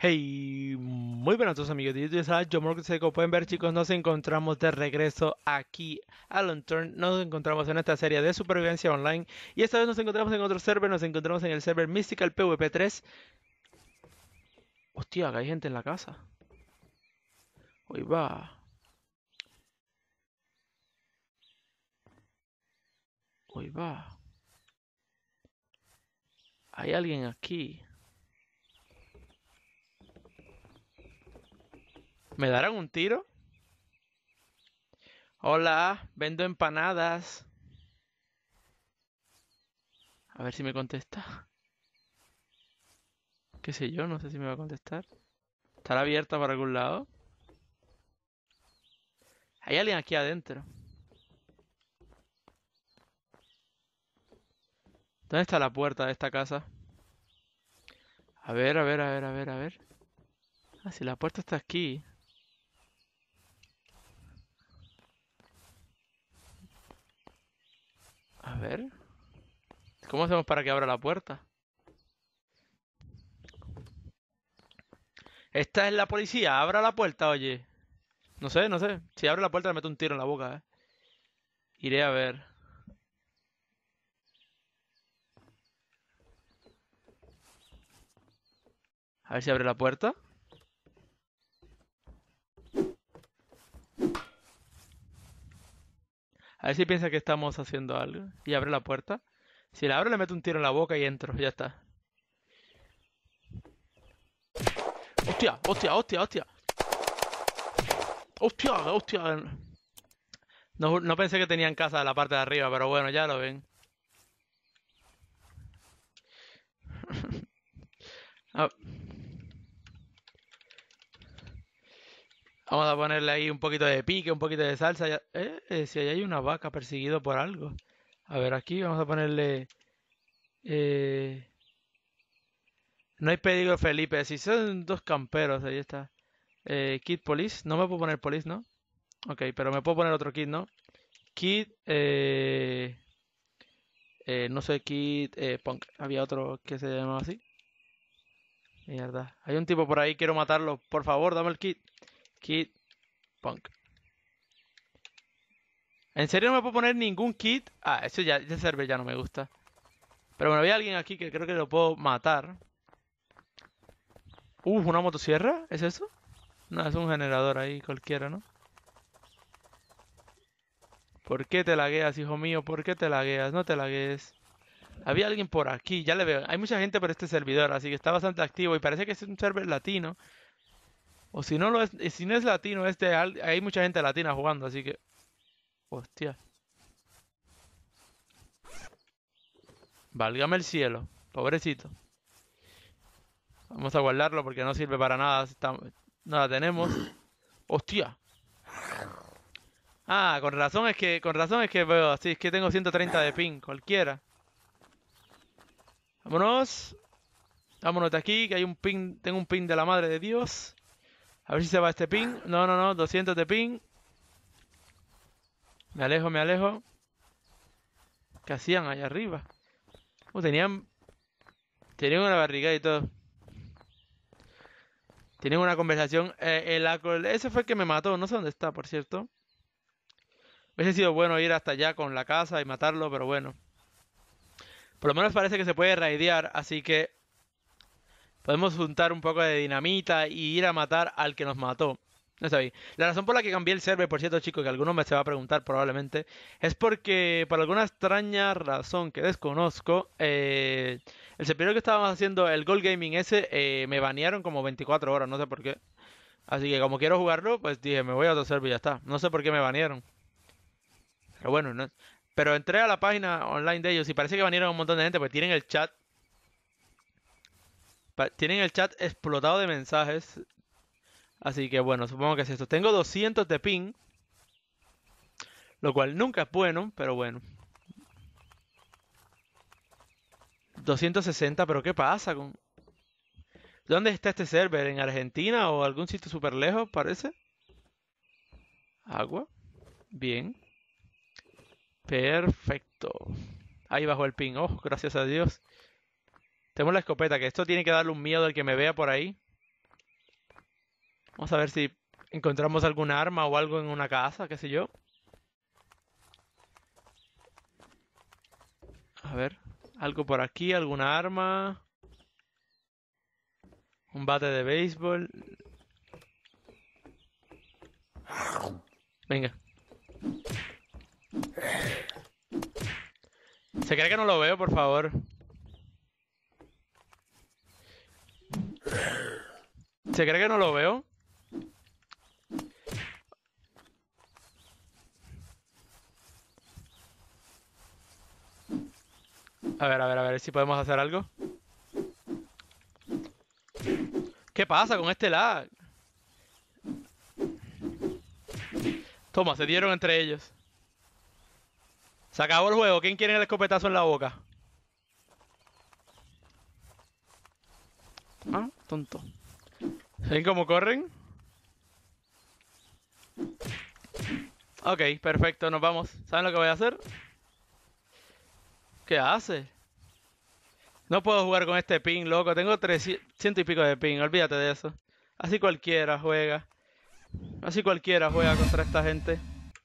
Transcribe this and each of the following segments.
Hey, muy buenas amigos de YouTube, yo Morgan como pueden ver chicos, nos encontramos de regreso aquí a Long nos encontramos en esta serie de supervivencia online y esta vez nos encontramos en otro server, nos encontramos en el server Mystical PvP 3 Hostia, acá hay gente en la casa Hoy va Hoy va Hay alguien aquí ¿Me darán un tiro? Hola, vendo empanadas. A ver si me contesta. Qué sé yo, no sé si me va a contestar. ¿Estará abierta para algún lado? Hay alguien aquí adentro. ¿Dónde está la puerta de esta casa? A ver, a ver, a ver, a ver, a ver. Ah, si la puerta está aquí. ver. ¿Cómo hacemos para que abra la puerta? Esta es la policía, abra la puerta, oye. No sé, no sé. Si abre la puerta le meto un tiro en la boca, eh. Iré a ver. A ver si abre la puerta. A ver si piensa que estamos haciendo algo y abre la puerta. Si la abro, le meto un tiro en la boca y entro. Ya está. ¡Hostia! ¡Hostia! ¡Hostia! ¡Hostia! ¡Hostia! ¡Hostia! No, no pensé que tenían casa en la parte de arriba, pero bueno, ya lo ven. ah. Vamos a ponerle ahí un poquito de pique, un poquito de salsa. Eh, eh, si allá hay una vaca perseguida por algo. A ver, aquí vamos a ponerle... Eh, no hay peligro, Felipe. Si son dos camperos, ahí está. Eh, kit Police. No me puedo poner Police, ¿no? Ok, pero me puedo poner otro kit, ¿no? Kit... Eh, no sé, Kit Punk. Había otro que se llamaba así. Mierda. Hay un tipo por ahí, quiero matarlo. Por favor, dame el kit. Kit Punk. ¿En serio no me puedo poner ningún kit? Ah, eso ya, ese server ya no me gusta. Pero bueno, había alguien aquí que creo que lo puedo matar. Uh, ¿una motosierra? ¿Es eso? No, es un generador ahí cualquiera, ¿no? ¿Por qué te lagueas, hijo mío? ¿Por qué te lagueas? No te laguees. Había alguien por aquí, ya le veo. Hay mucha gente por este servidor, así que está bastante activo y parece que es un server latino. O si no lo es, eh, si no es latino, este hay mucha gente latina jugando, así que. Hostia. Válgame el cielo, pobrecito. Vamos a guardarlo porque no sirve para nada. Nada tenemos. ¡Hostia! Ah, con razón es que. Con razón es que veo así, es que tengo 130 de ping, cualquiera. Vámonos. Vámonos de aquí, que hay un pin, Tengo un ping de la madre de Dios. A ver si se va este pin. No, no, no. 200 de pin. Me alejo, me alejo. ¿Qué hacían allá arriba? ¿O uh, tenían... Tenían una barriga y todo. Tienen una conversación. Eh, el ese fue el que me mató. No sé dónde está, por cierto. Hubiese sido bueno ir hasta allá con la casa y matarlo, pero bueno. Por lo menos parece que se puede raidear, así que Podemos juntar un poco de dinamita y ir a matar al que nos mató. No sabéis. La razón por la que cambié el server, por cierto, chicos, que alguno me se va a preguntar probablemente, es porque por alguna extraña razón que desconozco, eh, el servidor que estábamos haciendo, el Gold Gaming ese, eh, me banearon como 24 horas, no sé por qué. Así que como quiero jugarlo, pues dije, me voy a otro server y ya está. No sé por qué me banearon. Pero bueno, no. Pero entré a la página online de ellos y parece que banearon un montón de gente, pues tienen el chat tienen el chat explotado de mensajes. Así que bueno, supongo que es esto. Tengo 200 de ping. Lo cual nunca es bueno, pero bueno. 260, pero ¿qué pasa con...? ¿Dónde está este server? ¿En Argentina o algún sitio súper lejos, parece? Agua. Bien. Perfecto. Ahí bajo el ping. Oh, gracias a Dios. Tenemos la escopeta, que esto tiene que darle un miedo al que me vea por ahí. Vamos a ver si encontramos algún arma o algo en una casa, qué sé yo. A ver, algo por aquí, alguna arma. Un bate de béisbol. Venga. Se cree que no lo veo, por favor. ¿Se cree que no lo veo? A ver, a ver, a ver si podemos hacer algo. ¿Qué pasa con este lag? Toma, se dieron entre ellos. Se acabó el juego. ¿Quién quiere el escopetazo en la boca? Ah, tonto. ¿Ven cómo corren? Ok, perfecto, nos vamos. ¿Saben lo que voy a hacer? ¿Qué hace? No puedo jugar con este ping, loco. Tengo 300 y pico de ping, olvídate de eso. Así cualquiera juega. Así cualquiera juega contra esta gente.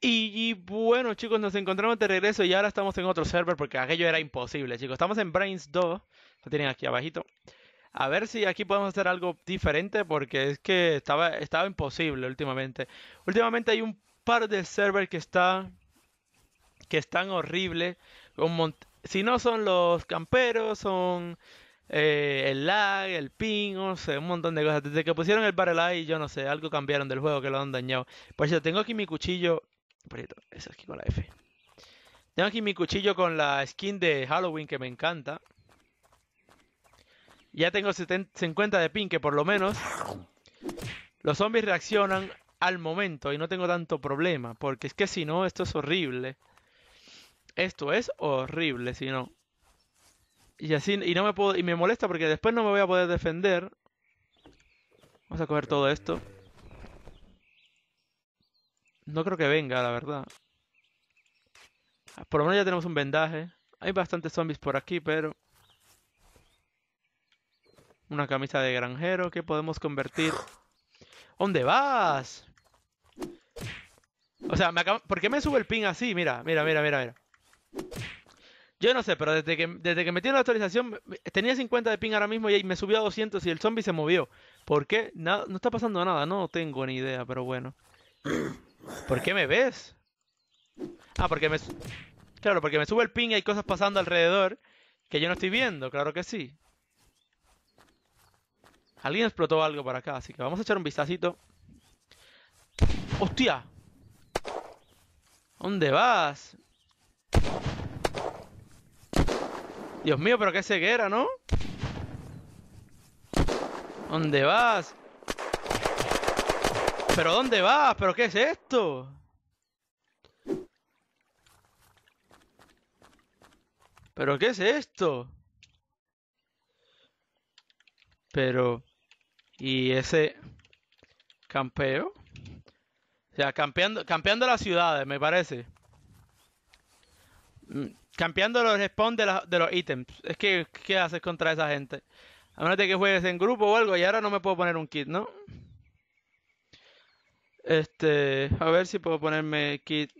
Y, y, bueno, chicos, nos encontramos de regreso y ahora estamos en otro server porque aquello era imposible, chicos. Estamos en Brains 2, lo tienen aquí abajito a ver si aquí podemos hacer algo diferente porque es que estaba, estaba imposible últimamente. Últimamente hay un par de servers que está que están horribles. si no son los camperos, son eh, el lag, el ping, no sé, un montón de cosas. Desde que pusieron el barrel Y yo no sé, algo cambiaron del juego que lo han dañado. Por eso tengo aquí mi cuchillo. Por es aquí con la F. Tengo aquí mi cuchillo con la skin de Halloween que me encanta. Ya tengo 50 de pin, que por lo menos los zombies reaccionan al momento y no tengo tanto problema. Porque es que si no, esto es horrible. Esto es horrible, si no. Y así, y no me puedo, y me molesta porque después no me voy a poder defender. Vamos a coger todo esto. No creo que venga, la verdad. Ah, por lo menos ya tenemos un vendaje. Hay bastantes zombies por aquí, pero... Una camisa de granjero que podemos convertir. ¿Dónde vas? O sea, me ¿por qué me sube el ping así? Mira, mira, mira, mira, mira. Yo no sé, pero desde que, desde que la actualización, tenía 50 de ping ahora mismo y me subió a 200 y el zombie se movió. ¿Por qué? No, no está pasando nada, no tengo ni idea, pero bueno. ¿Por qué me ves? Ah, porque me... Claro, porque me sube el ping y hay cosas pasando alrededor que yo no estoy viendo, claro que sí. Alguien explotó algo para acá, así que vamos a echar un vistacito. ¡Hostia! ¿Dónde vas? Dios mío, pero qué ceguera, ¿no? ¿Dónde vas? ¿Pero dónde vas? ¿Pero qué es esto? ¿Pero qué es esto? Pero... Y ese campeo. O sea, campeando, campeando las ciudades, me parece. Mm, campeando los spawns de, de los ítems. Es que, ¿qué haces contra esa gente? A menos de que juegues en grupo o algo. Y ahora no me puedo poner un kit, ¿no? Este, a ver si puedo ponerme kit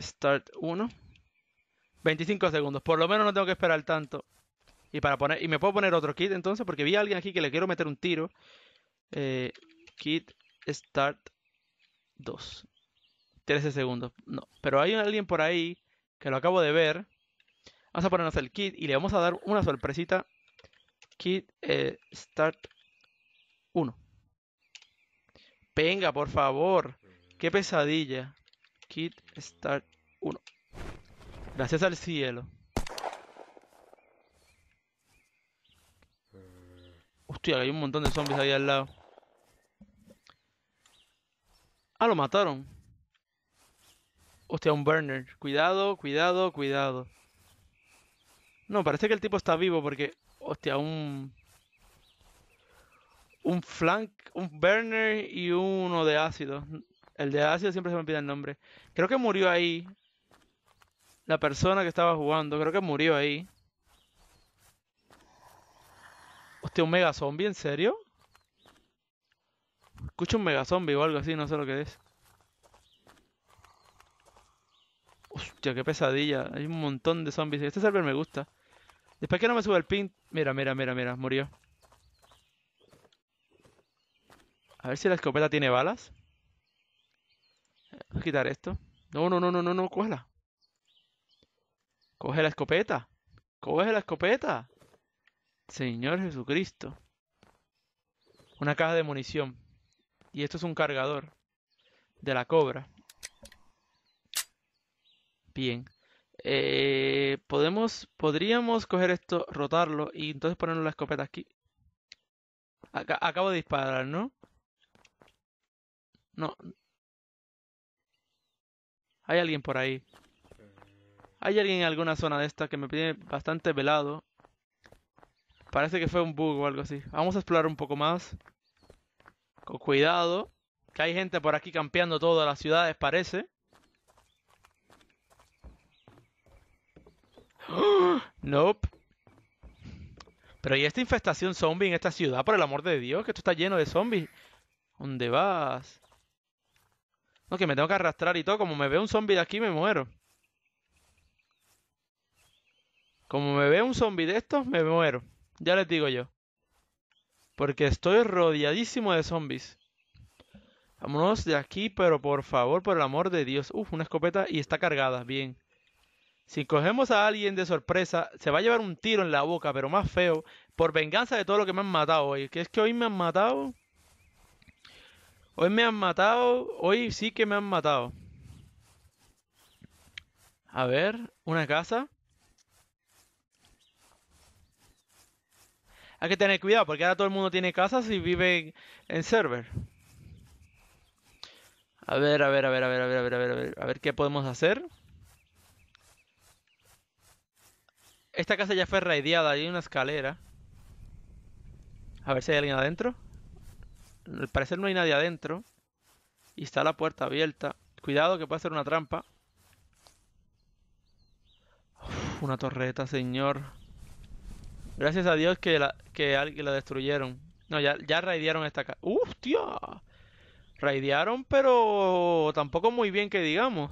start 1. 25 segundos. Por lo menos no tengo que esperar tanto. Y para poner. Y me puedo poner otro kit entonces, porque vi a alguien aquí que le quiero meter un tiro. Eh, kit start 2. 13 segundos. No. Pero hay alguien por ahí que lo acabo de ver. Vamos a ponernos el kit y le vamos a dar una sorpresita. Kit eh, start 1. Venga, por favor. Qué pesadilla. Kit start 1. Gracias al cielo. Hostia, hay un montón de zombies ahí al lado. Ah, lo mataron. Hostia, un burner. Cuidado, cuidado, cuidado. No, parece que el tipo está vivo porque... Hostia, un... Un flank, un burner y uno de ácido. El de ácido siempre se me pide el nombre. Creo que murió ahí. La persona que estaba jugando, creo que murió ahí. es un mega zombie, ¿en serio? Escucho un mega zombie o algo así, no sé lo que es. Hostia, qué pesadilla. Hay un montón de zombies. Este server me gusta. Después que no me sube el pin. Mira, mira, mira, mira. Murió. A ver si la escopeta tiene balas. quitar esto. No, no, no, no, no, no, cógela. Coge la escopeta. Coge la escopeta. Señor Jesucristo. Una caja de munición. Y esto es un cargador de la cobra. Bien. Eh, podemos, podríamos coger esto, rotarlo y entonces ponernos la escopeta aquí. acabo de disparar, ¿no? No. Hay alguien por ahí. Hay alguien en alguna zona de esta que me pide bastante velado Parece que fue un bug o algo así. Vamos a explorar un poco más. Con cuidado. Que hay gente por aquí campeando todas las ciudades, parece. Nope. Pero ¿y esta infestación zombie en esta ciudad? Por el amor de Dios, que esto está lleno de zombies. ¿Dónde vas? No, que me tengo que arrastrar y todo. Como me ve un zombie de aquí, me muero. Como me ve un zombie de estos, me muero ya les digo yo. Porque estoy rodeadísimo de zombies. Vámonos de aquí, pero por favor, por el amor de Dios. Uf, una escopeta y está cargada, bien. Si cogemos a alguien de sorpresa, se va a llevar un tiro en la boca, pero más feo, por venganza de todo lo que me han matado hoy. Que es que hoy me han matado. Hoy me han matado. Hoy sí que me han matado. A ver, una casa. hay que tener cuidado porque ahora todo el mundo tiene casas y vive en server. A ver, a ver, a ver, a ver, a ver, a ver, a ver, a ver, a ver qué podemos hacer. Esta casa ya fue raideada, hay una escalera. A ver si hay alguien adentro. Al parecer no hay nadie adentro. Y está la puerta abierta. Cuidado que puede ser una trampa. una torreta, señor. Gracias a Dios que la, la destruyeron. No, ya, ya raidearon esta casa. tío, Raidearon, pero tampoco muy bien que digamos.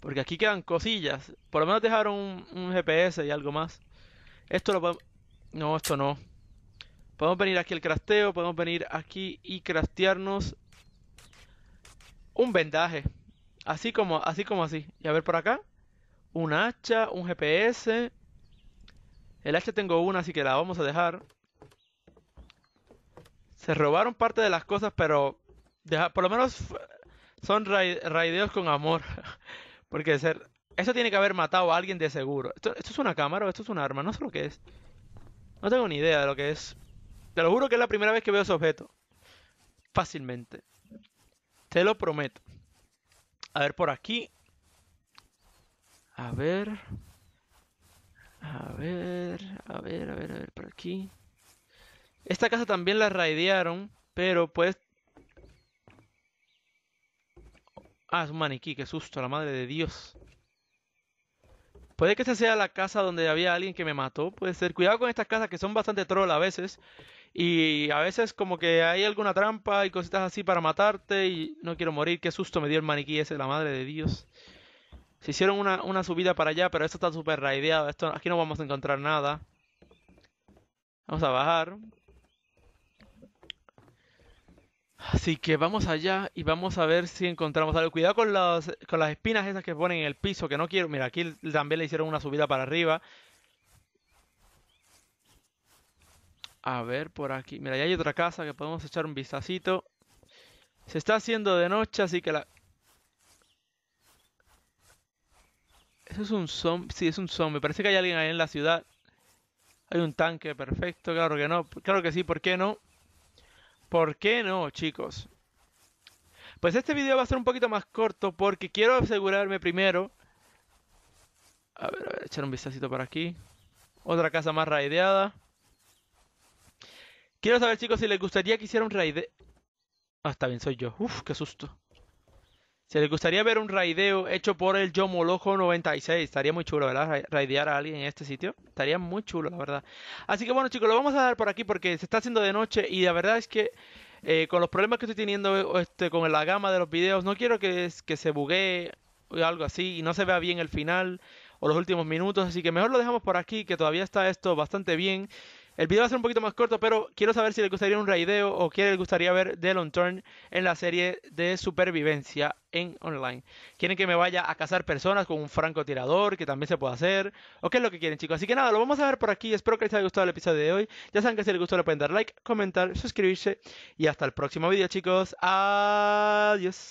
Porque aquí quedan cosillas. Por lo menos dejaron un, GPS y algo más. Esto lo podemos... No, esto no. Podemos venir aquí al crasteo. Podemos venir aquí y craftearnos un vendaje. Así como así. Como así. Y a ver por acá. Un hacha, un GPS, el H tengo una, así que la vamos a dejar. Se robaron parte de las cosas, pero por lo menos son raideos con amor. Porque ser, eso tiene que haber matado a alguien de seguro. ¿Esto, ¿Esto, es una cámara o esto es un arma? No sé lo que es. No tengo ni idea de lo que es. Te lo juro que es la primera vez que veo ese objeto. Fácilmente. Te lo prometo. A ver, por aquí. A ver. A ver, a ver, a ver, a ver, por aquí. Esta casa también la raidearon, pero pues... Ah, es un maniquí, qué susto, la madre de Dios. Puede que esta sea la casa donde había alguien que me mató, puede ser. Cuidado con estas casas que son bastante troll a veces. Y a veces como que hay alguna trampa y cositas así para matarte y no quiero morir. Qué susto me dio el maniquí ese, la madre de Dios. Se hicieron una, subida para allá, pero esto está súper raideado. Esto, aquí no vamos a encontrar nada. Vamos a bajar. Así que vamos allá y vamos a ver si encontramos algo. Cuidado con, con las espinas esas que ponen en el piso, que no quiero... Mira, aquí también le hicieron una subida para arriba. A ver, por aquí. Mira, ya hay otra casa que podemos echar un vistacito. Se está haciendo de noche, así que la, Eso es un zombie. Sí, es un zombie. Parece que hay alguien ahí en la ciudad. Hay un tanque, perfecto. Claro que no. Claro que sí, ¿por qué no? ¿Por qué no, chicos? Pues este video va a ser un poquito más corto porque quiero asegurarme primero. A ver, a ver, echar un vistacito por aquí. Otra casa más raideada. Quiero saber, chicos, si les gustaría que hiciera un raide. Ah, está bien, soy yo. Uf, qué susto. Si les gustaría ver un raideo hecho por el y 96 estaría muy chulo, ¿verdad? Raidear a alguien en este sitio. Estaría muy chulo, la verdad. Así que bueno, chicos, lo vamos a dar por aquí porque se está haciendo de noche y la verdad es que eh, con los problemas que estoy teniendo este, con la gama de los videos, no quiero que, que se bugue o algo así y no se vea bien el final o los últimos minutos. Así que mejor lo dejamos por aquí, que todavía está esto bastante bien. El video va a ser un poquito más corto, pero quiero saber si les gustaría un raideo o qué les gustaría ver de Long Turn en la serie de supervivencia en online. Quieren que me vaya a cazar personas con un francotirador, que también se puede hacer, o qué es lo que quieren, chicos. Así que nada, lo vamos a ver por aquí. Espero que les haya gustado el episodio de hoy. Ya saben que si les gustó le pueden dar like, comentar, suscribirse y hasta el próximo video, chicos. Adiós.